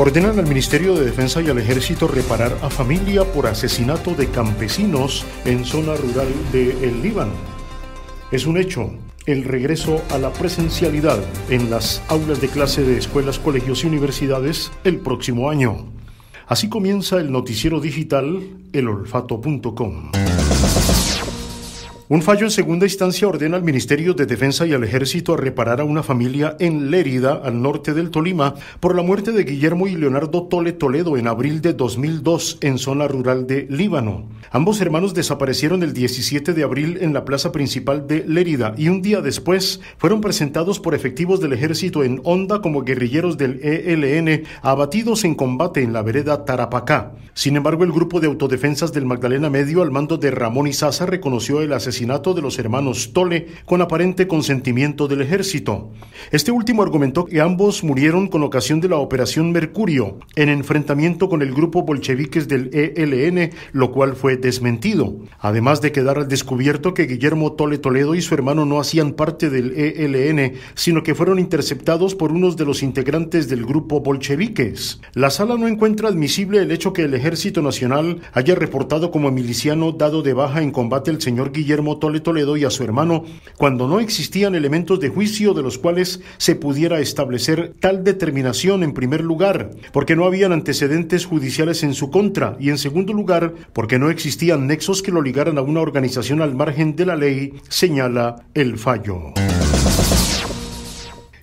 ordenan al Ministerio de Defensa y al Ejército reparar a familia por asesinato de campesinos en zona rural de El Líbano. Es un hecho, el regreso a la presencialidad en las aulas de clase de escuelas, colegios y universidades el próximo año. Así comienza el noticiero digital elolfato.com. Un fallo en segunda instancia ordena al Ministerio de Defensa y al Ejército a reparar a una familia en Lérida, al norte del Tolima, por la muerte de Guillermo y Leonardo Tole Toledo en abril de 2002 en zona rural de Líbano. Ambos hermanos desaparecieron el 17 de abril en la plaza principal de Lérida y un día después fueron presentados por efectivos del Ejército en Honda como guerrilleros del ELN abatidos en combate en la vereda Tarapacá. Sin embargo, el grupo de autodefensas del Magdalena Medio al mando de Ramón Izaza reconoció el asesinato de los hermanos Tole con aparente consentimiento del ejército. Este último argumentó que ambos murieron con ocasión de la Operación Mercurio, en enfrentamiento con el grupo bolcheviques del ELN, lo cual fue desmentido. Además de quedar descubierto que Guillermo Tole Toledo y su hermano no hacían parte del ELN, sino que fueron interceptados por unos de los integrantes del grupo bolcheviques. La sala no encuentra admisible el hecho que el Ejército Nacional haya reportado como miliciano dado de baja en combate el señor Guillermo Toledo y a su hermano cuando no existían elementos de juicio de los cuales se pudiera establecer tal determinación en primer lugar, porque no habían antecedentes judiciales en su contra y en segundo lugar, porque no existían nexos que lo ligaran a una organización al margen de la ley, señala el fallo.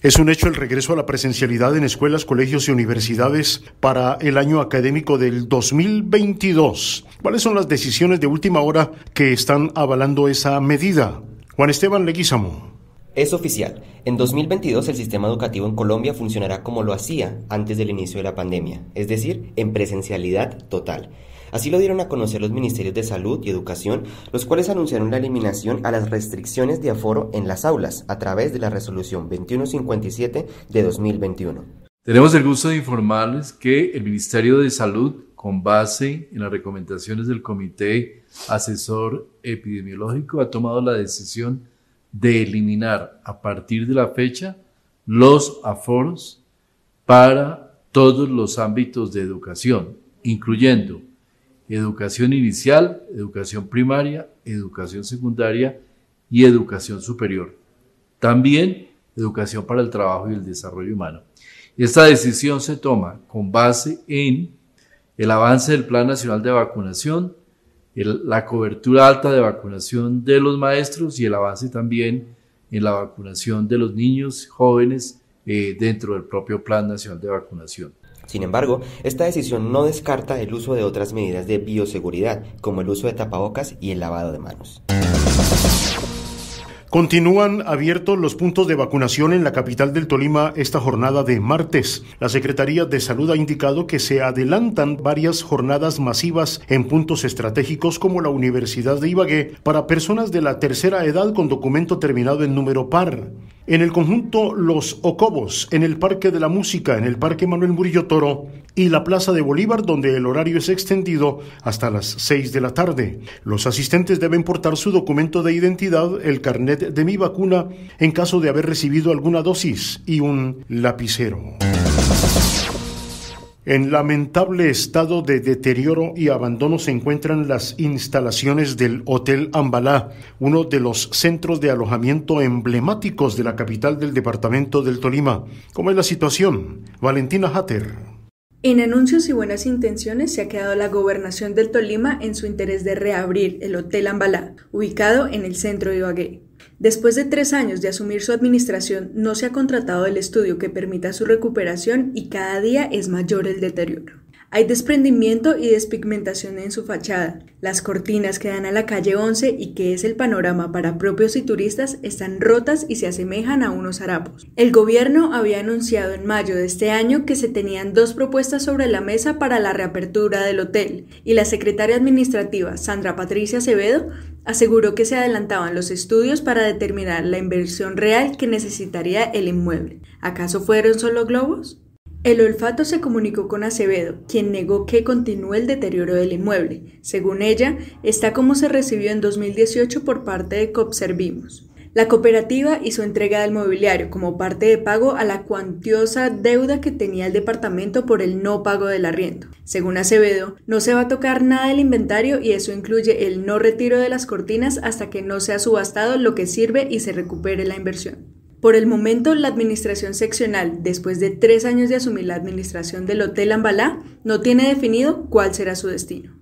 Es un hecho el regreso a la presencialidad en escuelas, colegios y universidades para el año académico del 2022. ¿Cuáles son las decisiones de última hora que están avalando esa medida? Juan Esteban Leguizamo. Es oficial. En 2022 el sistema educativo en Colombia funcionará como lo hacía antes del inicio de la pandemia, es decir, en presencialidad total. Así lo dieron a conocer los ministerios de Salud y Educación, los cuales anunciaron la eliminación a las restricciones de aforo en las aulas a través de la resolución 2157 de 2021. Tenemos el gusto de informarles que el Ministerio de Salud, con base en las recomendaciones del Comité Asesor Epidemiológico, ha tomado la decisión de eliminar a partir de la fecha los aforos para todos los ámbitos de educación, incluyendo educación inicial, educación primaria, educación secundaria y educación superior. También educación para el trabajo y el desarrollo humano. Esta decisión se toma con base en el avance del Plan Nacional de Vacunación, la cobertura alta de vacunación de los maestros y el avance también en la vacunación de los niños jóvenes eh, dentro del propio Plan Nacional de Vacunación. Sin embargo, esta decisión no descarta el uso de otras medidas de bioseguridad, como el uso de tapabocas y el lavado de manos. Continúan abiertos los puntos de vacunación en la capital del Tolima esta jornada de martes. La Secretaría de Salud ha indicado que se adelantan varias jornadas masivas en puntos estratégicos como la Universidad de Ibagué para personas de la tercera edad con documento terminado en número par en el conjunto Los Ocobos, en el Parque de la Música, en el Parque Manuel Murillo Toro y la Plaza de Bolívar, donde el horario es extendido hasta las 6 de la tarde. Los asistentes deben portar su documento de identidad, el carnet de mi vacuna, en caso de haber recibido alguna dosis y un lapicero. En lamentable estado de deterioro y abandono se encuentran las instalaciones del Hotel Ambalá, uno de los centros de alojamiento emblemáticos de la capital del departamento del Tolima. ¿Cómo es la situación? Valentina Hatter. En anuncios y buenas intenciones se ha quedado la gobernación del Tolima en su interés de reabrir el Hotel Ambalá, ubicado en el centro de Ibagué. Después de tres años de asumir su administración, no se ha contratado el estudio que permita su recuperación y cada día es mayor el deterioro. Hay desprendimiento y despigmentación en su fachada. Las cortinas que dan a la calle 11 y que es el panorama para propios y turistas están rotas y se asemejan a unos harapos. El gobierno había anunciado en mayo de este año que se tenían dos propuestas sobre la mesa para la reapertura del hotel y la secretaria administrativa Sandra Patricia Acevedo aseguró que se adelantaban los estudios para determinar la inversión real que necesitaría el inmueble. ¿Acaso fueron solo globos? El olfato se comunicó con Acevedo, quien negó que continúe el deterioro del inmueble. Según ella, está como se recibió en 2018 por parte de Copservimos la cooperativa hizo entrega del mobiliario como parte de pago a la cuantiosa deuda que tenía el departamento por el no pago del arriendo. Según Acevedo, no se va a tocar nada del inventario y eso incluye el no retiro de las cortinas hasta que no sea subastado lo que sirve y se recupere la inversión. Por el momento, la administración seccional, después de tres años de asumir la administración del Hotel Ambalá, no tiene definido cuál será su destino.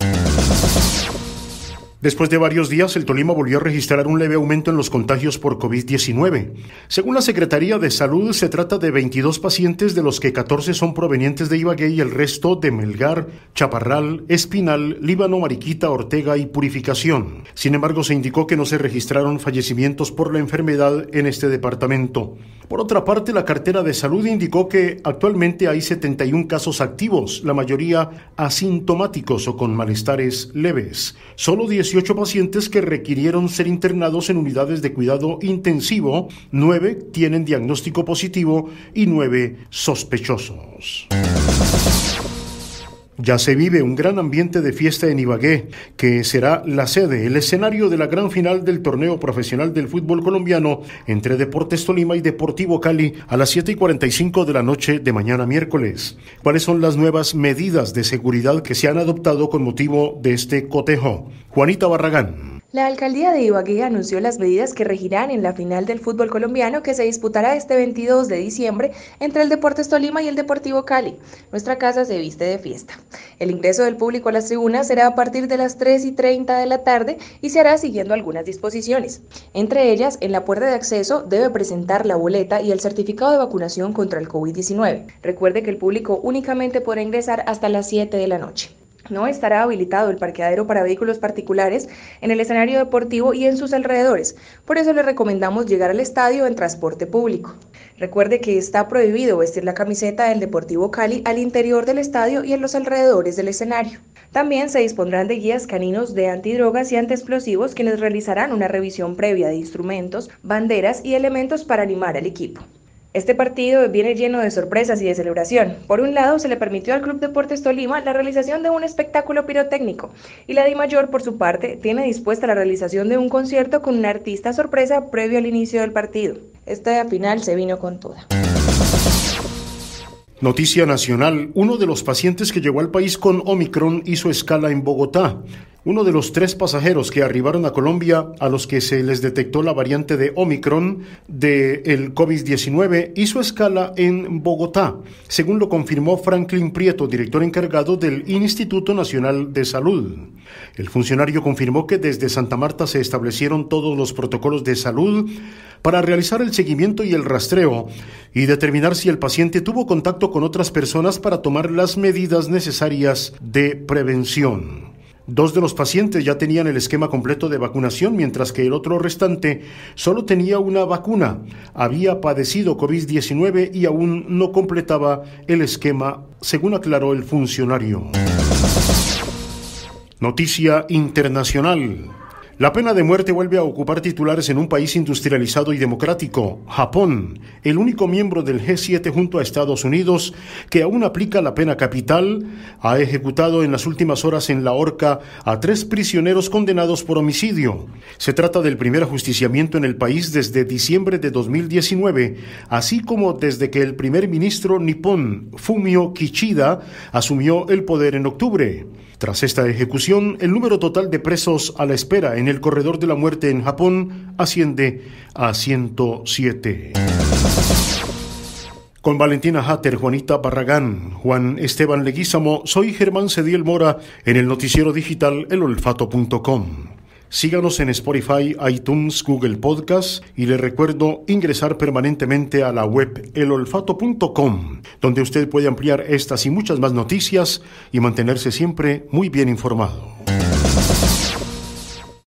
Después de varios días, el Tolima volvió a registrar un leve aumento en los contagios por COVID-19. Según la Secretaría de Salud, se trata de 22 pacientes, de los que 14 son provenientes de Ibagué y el resto de Melgar, Chaparral, Espinal, Líbano, Mariquita, Ortega y Purificación. Sin embargo, se indicó que no se registraron fallecimientos por la enfermedad en este departamento. Por otra parte, la cartera de salud indicó que actualmente hay 71 casos activos, la mayoría asintomáticos o con malestares leves. Solo 18 pacientes que requirieron ser internados en unidades de cuidado intensivo, 9 tienen diagnóstico positivo y 9 sospechosos. Ya se vive un gran ambiente de fiesta en Ibagué, que será la sede, el escenario de la gran final del torneo profesional del fútbol colombiano entre Deportes Tolima y Deportivo Cali a las 7 y 45 de la noche de mañana miércoles. ¿Cuáles son las nuevas medidas de seguridad que se han adoptado con motivo de este cotejo? Juanita Barragán. La alcaldía de Ibagué anunció las medidas que regirán en la final del fútbol colombiano que se disputará este 22 de diciembre entre el Deportes Tolima y el Deportivo Cali. Nuestra casa se viste de fiesta. El ingreso del público a las tribunas será a partir de las 3 y 30 de la tarde y se hará siguiendo algunas disposiciones. Entre ellas, en la puerta de acceso debe presentar la boleta y el certificado de vacunación contra el COVID-19. Recuerde que el público únicamente podrá ingresar hasta las 7 de la noche. ¿no? Estará habilitado el parqueadero para vehículos particulares en el escenario deportivo y en sus alrededores. Por eso le recomendamos llegar al estadio en transporte público. Recuerde que está prohibido vestir la camiseta del Deportivo Cali al interior del estadio y en los alrededores del escenario. También se dispondrán de guías caninos de antidrogas y antiexplosivos quienes realizarán una revisión previa de instrumentos, banderas y elementos para animar al equipo. Este partido viene lleno de sorpresas y de celebración. Por un lado, se le permitió al Club Deportes Tolima la realización de un espectáculo pirotécnico y la DIMAYOR, por su parte, tiene dispuesta la realización de un concierto con una artista sorpresa previo al inicio del partido. Esta final se vino con toda. Noticia nacional, uno de los pacientes que llegó al país con Omicron hizo escala en Bogotá. Uno de los tres pasajeros que arribaron a Colombia a los que se les detectó la variante de Omicron del el COVID-19 hizo escala en Bogotá, según lo confirmó Franklin Prieto, director encargado del Instituto Nacional de Salud. El funcionario confirmó que desde Santa Marta se establecieron todos los protocolos de salud para realizar el seguimiento y el rastreo y determinar si el paciente tuvo contacto con otras personas para tomar las medidas necesarias de prevención. Dos de los pacientes ya tenían el esquema completo de vacunación, mientras que el otro restante solo tenía una vacuna, había padecido COVID-19 y aún no completaba el esquema, según aclaró el funcionario. Noticia Internacional. La pena de muerte vuelve a ocupar titulares en un país industrializado y democrático, Japón, el único miembro del G7 junto a Estados Unidos que aún aplica la pena capital, ha ejecutado en las últimas horas en la horca a tres prisioneros condenados por homicidio. Se trata del primer ajusticiamiento en el país desde diciembre de 2019, así como desde que el primer ministro nipón Fumio Kishida asumió el poder en octubre. Tras esta ejecución, el número total de presos a la espera en en el corredor de la muerte en Japón asciende a 107. Con Valentina Hatter, Juanita Barragán, Juan Esteban Leguízamo, soy Germán Cediel Mora en el noticiero digital elolfato.com. Síganos en Spotify, iTunes, Google Podcast y le recuerdo ingresar permanentemente a la web elolfato.com, donde usted puede ampliar estas y muchas más noticias y mantenerse siempre muy bien informado.